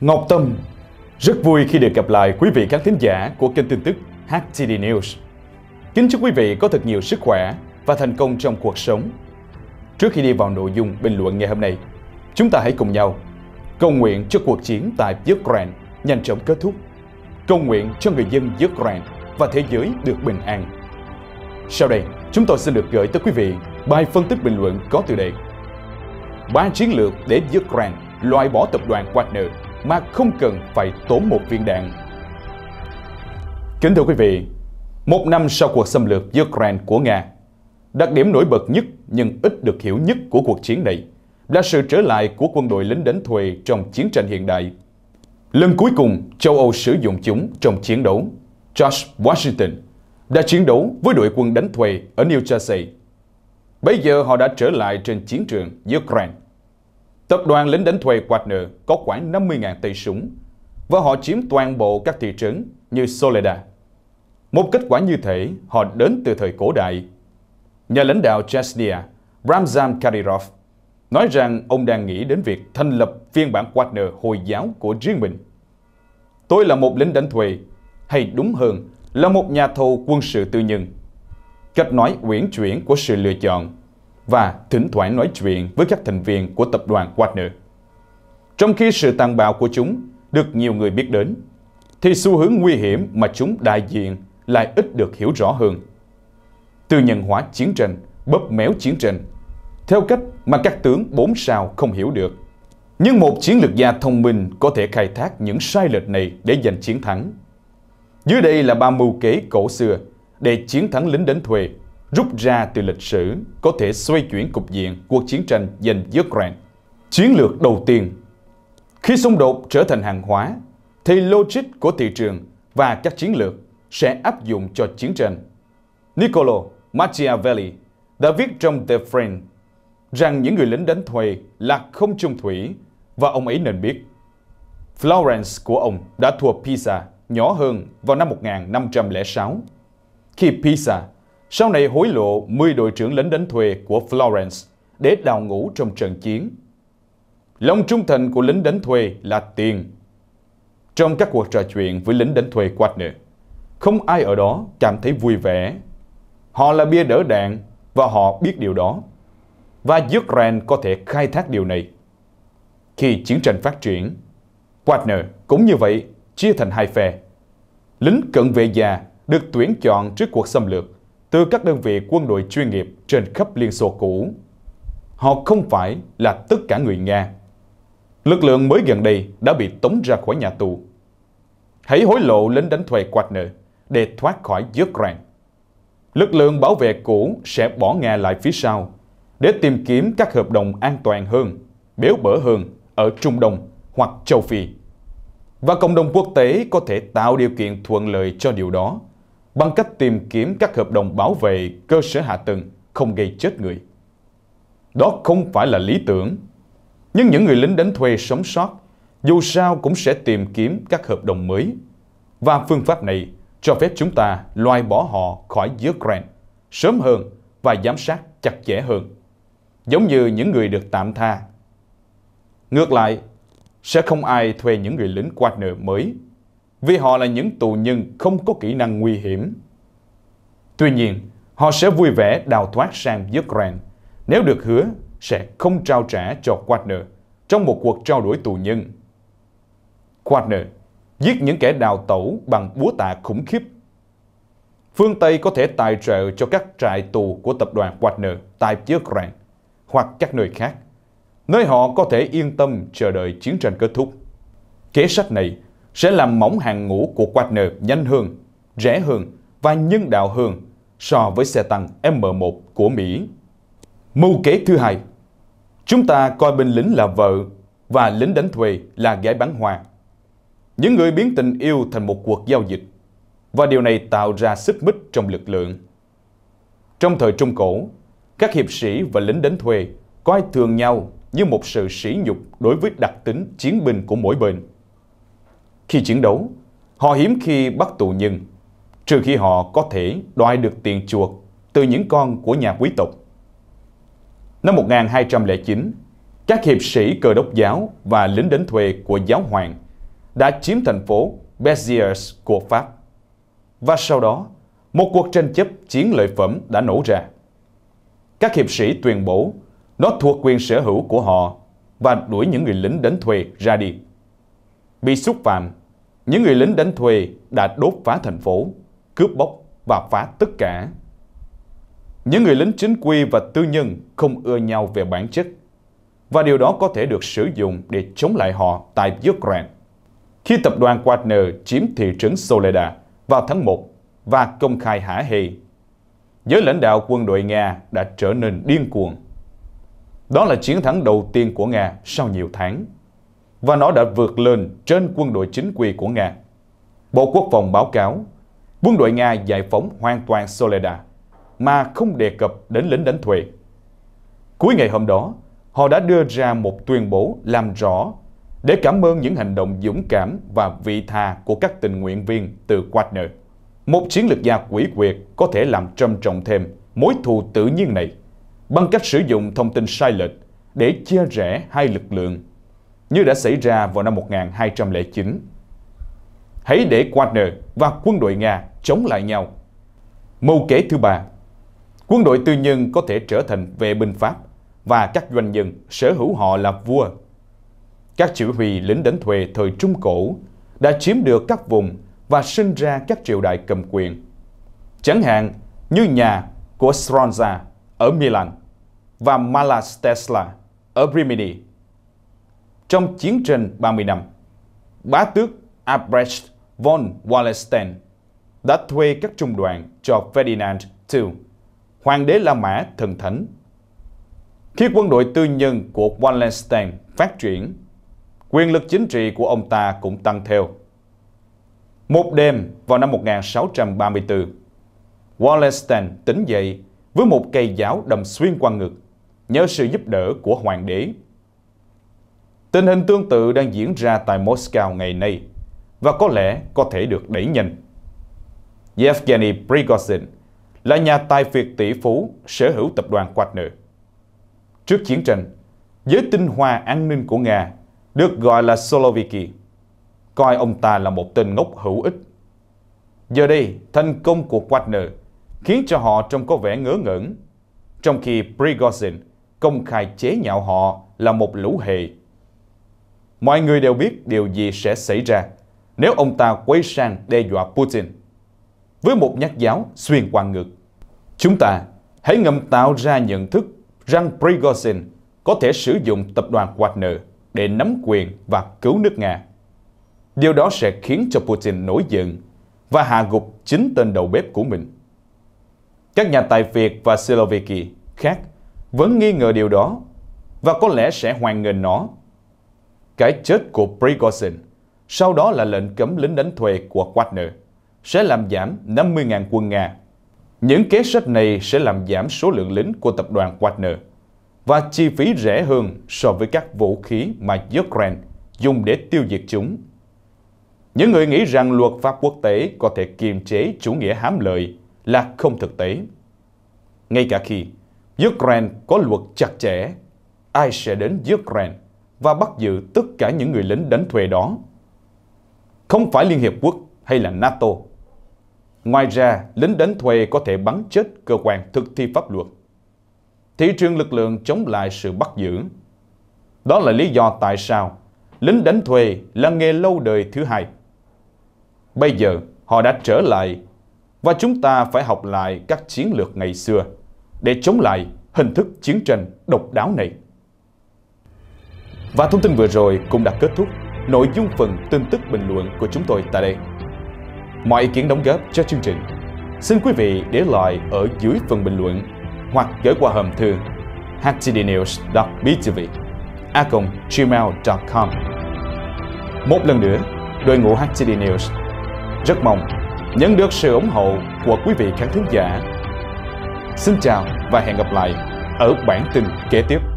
Ngọc Tâm Rất vui khi được gặp lại quý vị khán thính giả của kênh tin tức HTD News Kính chúc quý vị có thật nhiều sức khỏe và thành công trong cuộc sống Trước khi đi vào nội dung bình luận ngày hôm nay Chúng ta hãy cùng nhau Cầu nguyện cho cuộc chiến tại Ukraine nhanh chóng kết thúc Cầu nguyện cho người dân Ukraine và thế giới được bình an Sau đây, chúng tôi xin được gửi tới quý vị bài phân tích bình luận có tiêu đề ba chiến lược để Ukraine loại bỏ tập đoàn Wagner mà không cần phải tốn một viên đạn. Kính thưa quý vị, một năm sau cuộc xâm lược Ukraine của Nga, đặc điểm nổi bật nhất nhưng ít được hiểu nhất của cuộc chiến này là sự trở lại của quân đội lính đánh thuê trong chiến tranh hiện đại. Lần cuối cùng châu Âu sử dụng chúng trong chiến đấu, George Washington đã chiến đấu với đội quân đánh thuê ở New Jersey. Bây giờ họ đã trở lại trên chiến trường Ukraine Tập đoàn lính đánh thuê Wagner có khoảng 50.000 tay súng và họ chiếm toàn bộ các thị trấn như Soledad. Một kết quả như thế, họ đến từ thời cổ đại. Nhà lãnh đạo Chechnya Ramzan Kadyrov nói rằng ông đang nghĩ đến việc thành lập phiên bản Wagner Hồi giáo của riêng mình. Tôi là một lính đánh thuê, hay đúng hơn là một nhà thầu quân sự tư nhân. Cách nói uyển chuyển của sự lựa chọn và thỉnh thoảng nói chuyện với các thành viên của tập đoàn Wagner. Trong khi sự tàn bạo của chúng được nhiều người biết đến, thì xu hướng nguy hiểm mà chúng đại diện lại ít được hiểu rõ hơn. Tư nhân hóa chiến tranh, bóp méo chiến tranh, theo cách mà các tướng bốn sao không hiểu được. Nhưng một chiến lược gia thông minh có thể khai thác những sai lệch này để giành chiến thắng. Dưới đây là ba mưu kế cổ xưa để chiến thắng lính đánh thuê rút ra từ lịch sử có thể xoay chuyển cục diện cuộc chiến tranh giành với Ukraine. Chiến lược đầu tiên Khi xung đột trở thành hàng hóa, thì logic của thị trường và các chiến lược sẽ áp dụng cho chiến tranh. Niccolo Machiavelli đã viết trong The Friend rằng những người lính đánh thuê là không trung thủy và ông ấy nên biết. Florence của ông đã thua Pisa nhỏ hơn vào năm 1506 khi Pisa sau này hối lộ 10 đội trưởng lính đánh thuê của Florence để đào ngũ trong trận chiến. Lòng trung thành của lính đánh thuê là tiền. Trong các cuộc trò chuyện với lính đánh thuê Quatner, không ai ở đó cảm thấy vui vẻ. Họ là bia đỡ đạn và họ biết điều đó. Và Ukraine có thể khai thác điều này. Khi chiến tranh phát triển, Quatner cũng như vậy chia thành hai phe. Lính cận vệ già được tuyển chọn trước cuộc xâm lược từ các đơn vị quân đội chuyên nghiệp trên khắp Liên Xô cũ. Họ không phải là tất cả người Nga. Lực lượng mới gần đây đã bị tống ra khỏi nhà tù. Hãy hối lộ lính đánh thuê nợ để thoát khỏi dứt ràng. Lực lượng bảo vệ cũ sẽ bỏ Nga lại phía sau để tìm kiếm các hợp đồng an toàn hơn, béo bở hơn ở Trung Đông hoặc Châu Phi. Và cộng đồng quốc tế có thể tạo điều kiện thuận lợi cho điều đó bằng cách tìm kiếm các hợp đồng bảo vệ cơ sở hạ tầng không gây chết người. Đó không phải là lý tưởng, nhưng những người lính đánh thuê sống sót dù sao cũng sẽ tìm kiếm các hợp đồng mới. Và phương pháp này cho phép chúng ta loại bỏ họ khỏi giữa grant sớm hơn và giám sát chặt chẽ hơn, giống như những người được tạm tha. Ngược lại, sẽ không ai thuê những người lính Wagner mới vì họ là những tù nhân không có kỹ năng nguy hiểm. Tuy nhiên, họ sẽ vui vẻ đào thoát sang Ukraine nếu được hứa sẽ không trao trả cho Wagner trong một cuộc trao đổi tù nhân. Wagner giết những kẻ đào tẩu bằng búa tạ khủng khiếp. Phương Tây có thể tài trợ cho các trại tù của tập đoàn Wagner tại Ukraine hoặc các nơi khác, nơi họ có thể yên tâm chờ đợi chiến tranh kết thúc. Kế sách này sẽ làm mỏng hàng ngũ của Wagner nhanh hơn, rẻ hơn và nhân đạo hơn so với xe tăng M1 của Mỹ. Mưu kế thứ hai, chúng ta coi binh lính là vợ và lính đánh thuê là gái bán hoa. Những người biến tình yêu thành một cuộc giao dịch và điều này tạo ra sức mít trong lực lượng. Trong thời Trung Cổ, các hiệp sĩ và lính đánh thuê coi thường nhau như một sự sỉ nhục đối với đặc tính chiến binh của mỗi bên. Khi chiến đấu, họ hiếm khi bắt tù nhân, trừ khi họ có thể đòi được tiền chuộc từ những con của nhà quý tộc. Năm 1209, các hiệp sĩ cơ đốc giáo và lính đến thuê của giáo hoàng đã chiếm thành phố Béziers của Pháp. Và sau đó, một cuộc tranh chấp chiến lợi phẩm đã nổ ra. Các hiệp sĩ tuyên bố nó thuộc quyền sở hữu của họ và đuổi những người lính đến thuê ra đi. Bị xúc phạm, những người lính đánh thuê đã đốt phá thành phố, cướp bóc và phá tất cả. Những người lính chính quy và tư nhân không ưa nhau về bản chất, và điều đó có thể được sử dụng để chống lại họ tại Ukraine. Khi tập đoàn Wagner chiếm thị trấn Soledad vào tháng 1 và công khai hả hê, giới lãnh đạo quân đội Nga đã trở nên điên cuồng. Đó là chiến thắng đầu tiên của Nga sau nhiều tháng và nó đã vượt lên trên quân đội chính quy của Nga. Bộ Quốc phòng báo cáo, quân đội Nga giải phóng hoàn toàn Soledad mà không đề cập đến lính đánh thuê. Cuối ngày hôm đó, họ đã đưa ra một tuyên bố làm rõ để cảm ơn những hành động dũng cảm và vị tha của các tình nguyện viên từ Wagner. Một chiến lược gia quỷ quyệt có thể làm trầm trọng thêm mối thù tự nhiên này bằng cách sử dụng thông tin sai lệch để chia rẽ hai lực lượng như đã xảy ra vào năm 1209. Hãy để Wagner và quân đội Nga chống lại nhau. Mưu kế thứ ba, quân đội tư nhân có thể trở thành vệ binh Pháp và các doanh nhân sở hữu họ là vua. Các chỉ huy lính đánh thuê thời Trung Cổ đã chiếm được các vùng và sinh ra các triều đại cầm quyền. Chẳng hạn như nhà của Stronza ở Milan và Malas Tesla ở Rimini trong chiến tranh 30 năm, bá tước Albrecht von Wallenstein đã thuê các trung đoàn cho Ferdinand II, hoàng đế La Mã thần thánh. Khi quân đội tư nhân của Wallenstein phát triển, quyền lực chính trị của ông ta cũng tăng theo. Một đêm vào năm 1634, Wallenstein tỉnh dậy với một cây giáo đâm xuyên qua ngực nhờ sự giúp đỡ của hoàng đế Tình hình tương tự đang diễn ra tại Moscow ngày nay và có lẽ có thể được đẩy nhanh. Yevgeny Prigozhin là nhà tài phiệt tỷ phú sở hữu tập đoàn Wagner. Trước chiến tranh, giới tinh hoa an ninh của Nga được gọi là Soloviki, coi ông ta là một tên ngốc hữu ích. Giờ đây, thành công của Wagner khiến cho họ trông có vẻ ngớ ngẩn, trong khi Prigozhin công khai chế nhạo họ là một lũ hề Mọi người đều biết điều gì sẽ xảy ra nếu ông ta quay sang đe dọa Putin. Với một nhát giáo xuyên qua ngực, chúng ta hãy ngầm tạo ra nhận thức rằng Prigozhin có thể sử dụng tập đoàn Wagner để nắm quyền và cứu nước Nga. Điều đó sẽ khiến cho Putin nổi giận và hạ gục chính tên đầu bếp của mình. Các nhà tài Việt và Slovaki khác vẫn nghi ngờ điều đó và có lẽ sẽ hoàn nghênh nó cái chết của Prigozhin, sau đó là lệnh cấm lính đánh thuê của Wagner, sẽ làm giảm 50.000 quân Nga. Những kế sách này sẽ làm giảm số lượng lính của tập đoàn Wagner và chi phí rẻ hơn so với các vũ khí mà Ukraine dùng để tiêu diệt chúng. Những người nghĩ rằng luật pháp quốc tế có thể kiềm chế chủ nghĩa hám lợi là không thực tế. Ngay cả khi Ukraine có luật chặt chẽ, ai sẽ đến Ukraine và bắt giữ tất cả những người lính đánh thuê đó. Không phải Liên Hiệp Quốc hay là NATO. Ngoài ra, lính đánh thuê có thể bắn chết cơ quan thực thi pháp luật. Thị trường lực lượng chống lại sự bắt giữ. Đó là lý do tại sao lính đánh thuê là nghề lâu đời thứ hai. Bây giờ, họ đã trở lại và chúng ta phải học lại các chiến lược ngày xưa để chống lại hình thức chiến tranh độc đáo này. Và thông tin vừa rồi cũng đã kết thúc nội dung phần tin tức bình luận của chúng tôi tại đây. Mọi ý kiến đóng góp cho chương trình, xin quý vị để lại ở dưới phần bình luận hoặc gửi qua hòm thư htdnews.btv gmail.com Một lần nữa, đội ngũ HTD News rất mong nhận được sự ủng hộ của quý vị khán thính giả. Xin chào và hẹn gặp lại ở bản tin kế tiếp.